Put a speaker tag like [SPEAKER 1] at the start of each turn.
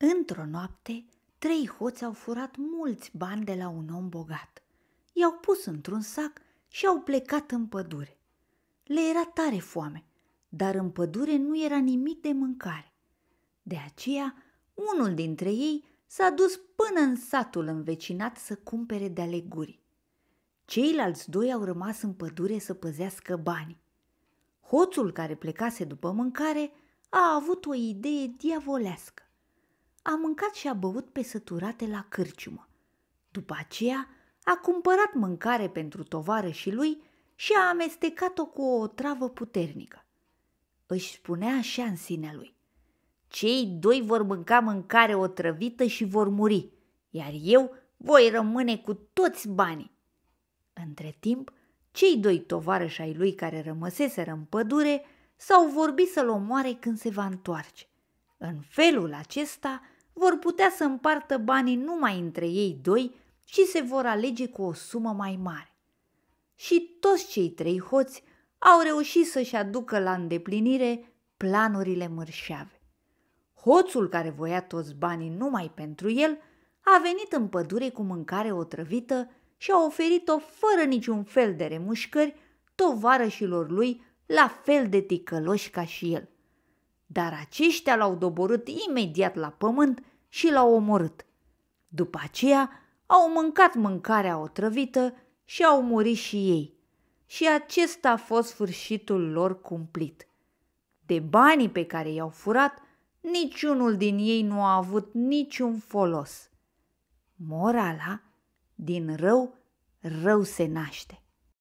[SPEAKER 1] Într-o noapte, trei hoți au furat mulți bani de la un om bogat. I-au pus într-un sac și au plecat în pădure. Le era tare foame, dar în pădure nu era nimic de mâncare. De aceea, unul dintre ei s-a dus până în satul învecinat să cumpere de aleguri. Ceilalți doi au rămas în pădure să păzească bani. Hoțul care plecase după mâncare a avut o idee diavolească a mâncat și a băut pe săturate la cârciumă. După aceea, a cumpărat mâncare pentru tovară și lui și a amestecat-o cu o travă puternică. Își spunea așa în sine lui. Cei doi vor mânca mâncare otrăvită și vor muri, iar eu voi rămâne cu toți banii. Între timp, cei doi tovarăși ai lui care rămăseseră în pădure s-au vorbit să-l omoare când se va întoarce. În felul acesta, vor putea să împartă banii numai între ei doi și se vor alege cu o sumă mai mare. Și toți cei trei hoți au reușit să-și aducă la îndeplinire planurile mărșave. Hoțul care voia toți banii numai pentru el a venit în pădure cu mâncare otrăvită și a oferit-o fără niciun fel de remușcări tovarășilor lui la fel de ticăloși ca și el dar aceștia l-au doborât imediat la pământ și l-au omorât. După aceea au mâncat mâncarea otrăvită și au murit și ei. Și acesta a fost sfârșitul lor cumplit. De banii pe care i-au furat, niciunul din ei nu a avut niciun folos. Morala, din rău, rău se naște.